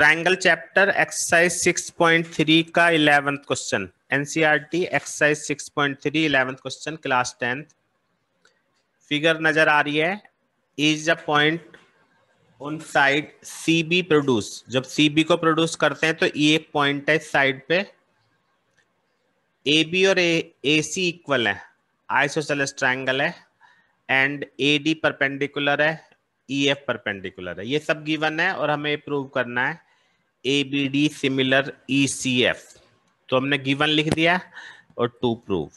triangle chapter exercise 6.3 का eleventh question NCERT e exercise 6.3 eleventh question class tenth figure नजर आ रही है is a point on side C B produce जब C B को produce करते हैं तो ये एक पॉइंट है साइड पे ए बी और ए सी इक्वल है आइसोसेलेस ट्रायंगल है एंड ए डी परपेंडिकुलर है ई एफ परपेंडिकुलर है ये सब गिवन है और हमें प्रूव करना है A B D similar E C F तो हमने गिवन लिख दिया और टू प्रूव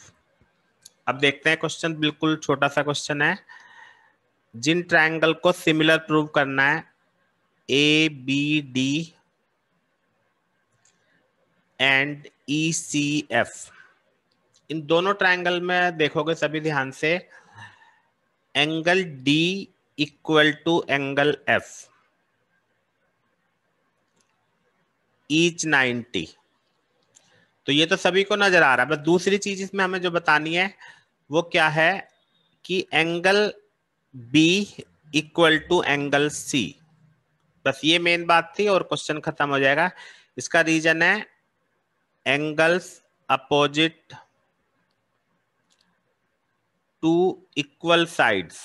अब देखते हैं क्वेश्चन बिल्कुल छोटा सा क्वेश्चन है जिन ट्रायंगल को सिमिलर प्रूव करना है A B D and E C F इन दोनों ट्रायंगल में देखोगे सभी ध्यान से angle D equal to angle F each ninety तो ये तो सभी को नजर आ रहा है बस दूसरी चीज इसमें हमें जो बतानी है वो क्या है कि angle B equal to angle C बस ये मेन बात थी और क्वेश्चन खत्म हो जाएगा इसका रीजन है angles opposite to equal sides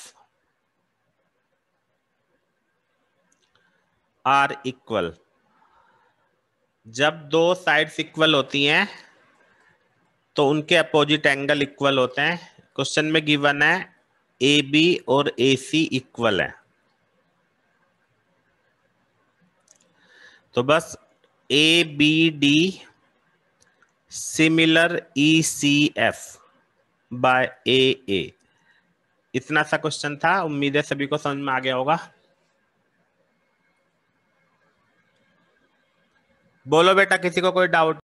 are equal जब दो साइड्स इक्वल होती हैं तो उनके अपोजिट एंगल इक्वल होते हैं क्वेश्चन में गिवन है ए बी और ए सी इक्वल है तो बस A B D similar E C F by A A इतना सा क्वेश्चन था उम्मीद है सभी को समझ में आ गया होगा बोलो बेटा किसी को कोई डाउट